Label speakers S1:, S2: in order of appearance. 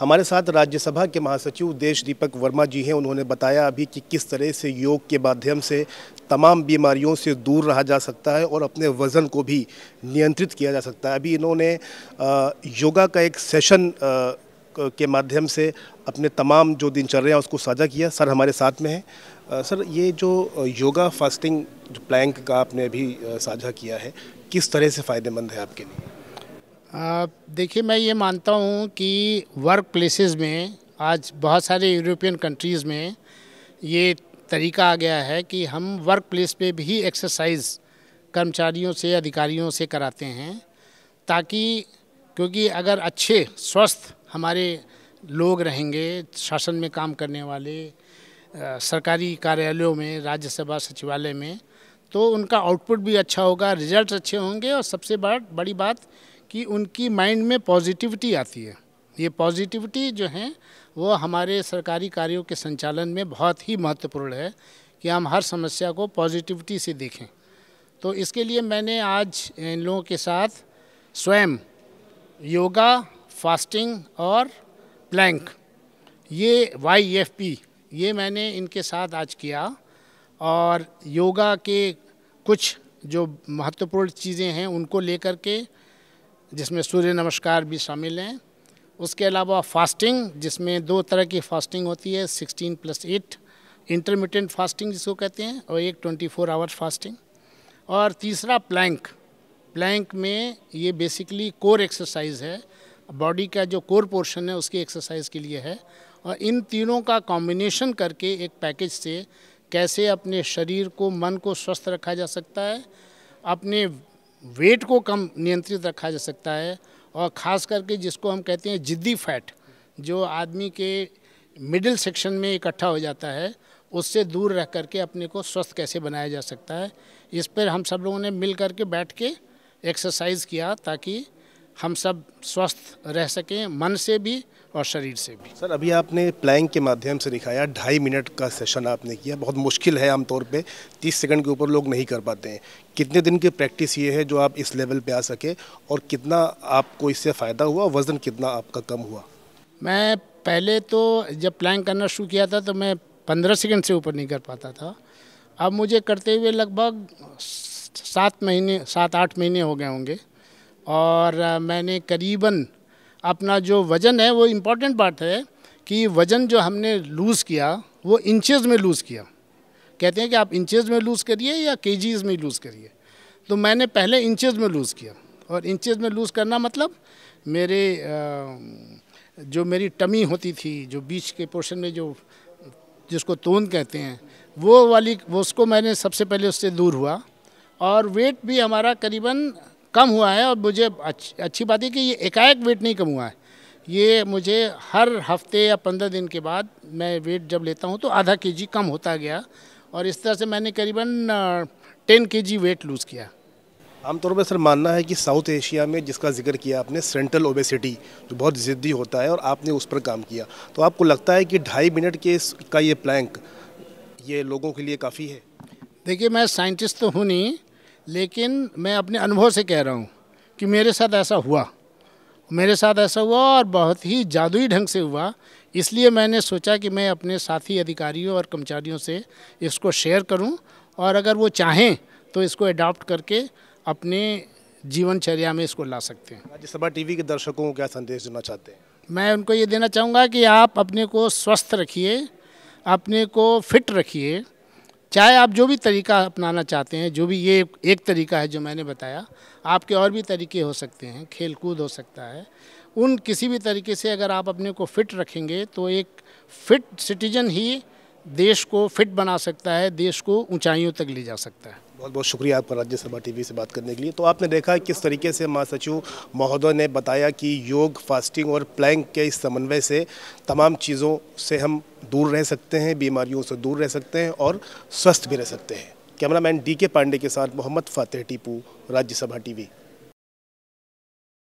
S1: हमारे साथ राज्यसभा के महासचिव देश दीपक वर्मा जी हैं उन्होंने बताया अभी कि किस तरह से योग के माध्यम से तमाम बीमारियों से दूर रहा जा सकता है और अपने वज़न को भी नियंत्रित किया जा सकता है अभी इन्होंने योगा का एक सेशन के माध्यम से अपने तमाम जो दिनचर्या उसको साझा किया सर हमारे साथ में हैं सर ये जो योगा फास्टिंग प्लैंक का आपने अभी साझा किया है किस तरह से फ़ायदेमंद है आपके लिए
S2: देखिए मैं ये मानता हूँ कि वर्क प्लेसेस में आज बहुत सारे यूरोपियन कंट्रीज़ में ये तरीका आ गया है कि हम वर्क प्लेस पे भी एक्सरसाइज कर्मचारियों से अधिकारियों से कराते हैं ताकि क्योंकि अगर अच्छे स्वस्थ हमारे लोग रहेंगे शासन में काम करने वाले सरकारी कार्यालयों में राज्यसभा सचिवालय में तो उनका आउटपुट भी अच्छा होगा रिजल्ट अच्छे होंगे और सबसे बड़ बड़ी बात कि उनकी माइंड में पॉजिटिविटी आती है ये पॉजिटिविटी जो है वो हमारे सरकारी कार्यों के संचालन में बहुत ही महत्वपूर्ण है कि हम हर समस्या को पॉजिटिविटी से देखें तो इसके लिए मैंने आज इन लोगों के साथ स्वयं योगा फास्टिंग और प्लैंक ये वाई एफ पी ये मैंने इनके साथ आज किया और योगा के कुछ जो महत्वपूर्ण चीज़ें हैं उनको लेकर के जिसमें सूर्य नमस्कार भी शामिल हैं उसके अलावा फास्टिंग जिसमें दो तरह की फास्टिंग होती है sixteen plus eight intermittent fasting जिसको कहते हैं और एक ट्वेंटी फोर आवर्स फास्टिंग और तीसरा प्लैंक प्लैंक में ये बेसिकली कोर एक्सरसाइज है बॉडी का जो कोर पोर्शन है उसकी एक्सरसाइज के लिए है और इन तीनों का कॉम्बिनेशन करके एक पैकेज से कैसे अपने शरीर को मन को स्वस्थ रखा जा सकता है अपने वेट को कम नियंत्रित रखा जा सकता है और ख़ास करके जिसको हम कहते हैं जिद्दी फैट जो आदमी के मिडिल सेक्शन में इकट्ठा हो जाता है उससे दूर रह कर के अपने को स्वस्थ कैसे बनाया जा सकता है इस पर हम सब लोगों ने मिल कर के बैठ के एक्सरसाइज किया ताकि हम सब स्वस्थ रह सकें मन से भी और शरीर से भी
S1: सर अभी आपने प्लैंग के माध्यम से दिखाया ढाई मिनट का सेशन आपने किया बहुत मुश्किल है आमतौर पे तीस सेकंड के ऊपर लोग नहीं कर पाते हैं कितने दिन की प्रैक्टिस ये है जो आप इस लेवल पे आ सके और कितना आपको इससे फ़ायदा हुआ वज़न कितना आपका
S2: कम हुआ मैं पहले तो जब प्लैंग करना शुरू किया था तो मैं पंद्रह सेकेंड से ऊपर नहीं कर पाता था अब मुझे करते हुए लगभग सात महीने सात आठ महीने हो गए होंगे और मैंने करीबन अपना जो वज़न है वो इम्पॉर्टेंट बात है कि वज़न जो हमने लूज़ किया वो इंचेस में लूज़ किया कहते हैं कि आप इंचेस में लूज़ करिए या के में लूज़ करिए तो मैंने पहले इंचेस में लूज़ किया और इंचेस में लूज़ करना मतलब मेरे जो मेरी टमी होती थी जो बीच के पोर्शन में जो जिसको तोंद कहते हैं वो वाली वो उसको मैंने सबसे पहले उससे दूर हुआ और वेट भी हमारा करीबन कम हुआ है और मुझे अच्छी अच्छी बात है कि ये एकाएक वेट नहीं कम हुआ है ये मुझे हर हफ्ते या पंद्रह दिन के बाद मैं वेट जब लेता हूँ तो आधा के जी कम होता गया और इस तरह से मैंने करीबन टेन के जी वेट लूज़ किया
S1: आमतौर पर सर मानना है कि साउथ एशिया में जिसका जिक्र किया आपने सेंट्रल ओबेसिटी जो बहुत ज़िद्दी होता है और आपने उस पर काम किया तो आपको लगता है कि ढाई मिनट के का ये प्लैंक
S2: ये लोगों के लिए काफ़ी है देखिए मैं साइंटिस्ट तो हूँ नहीं लेकिन मैं अपने अनुभव से कह रहा हूँ कि मेरे साथ ऐसा हुआ मेरे साथ ऐसा हुआ और बहुत ही जादुई ढंग से हुआ इसलिए मैंने सोचा कि मैं अपने साथी अधिकारियों और कर्मचारियों से इसको शेयर करूं और अगर वो चाहें तो इसको अडॉप्ट करके अपने जीवनचर्या में इसको ला सकते हैं
S1: राज्यसभा टीवी के दर्शकों को क्या संदेश देना चाहते हैं
S2: मैं उनको ये देना चाहूँगा कि आप अपने को स्वस्थ रखिए अपने को फिट रखिए चाहे आप जो भी तरीका अपनाना चाहते हैं जो भी ये एक तरीका है जो मैंने बताया आपके और भी तरीके हो सकते हैं खेल कूद हो सकता है उन किसी भी तरीके से अगर आप अपने को फिट रखेंगे तो एक फिट सिटीजन ही देश को फिट बना सकता है देश को ऊंचाइयों तक ले जा सकता है
S1: बहुत बहुत शुक्रिया आपका राज्यसभा टीवी से बात करने के लिए तो आपने देखा किस तरीके से महासचिव महोदय ने बताया कि योग फास्टिंग और प्लैंक के इस समन्वय से तमाम चीज़ों से हम दूर रह सकते हैं बीमारियों से दूर रह सकते हैं और स्वस्थ भी रह सकते हैं कैमरामैन डी के पांडे के साथ मोहम्मद फातेह टीपू राज्यसभा टीवी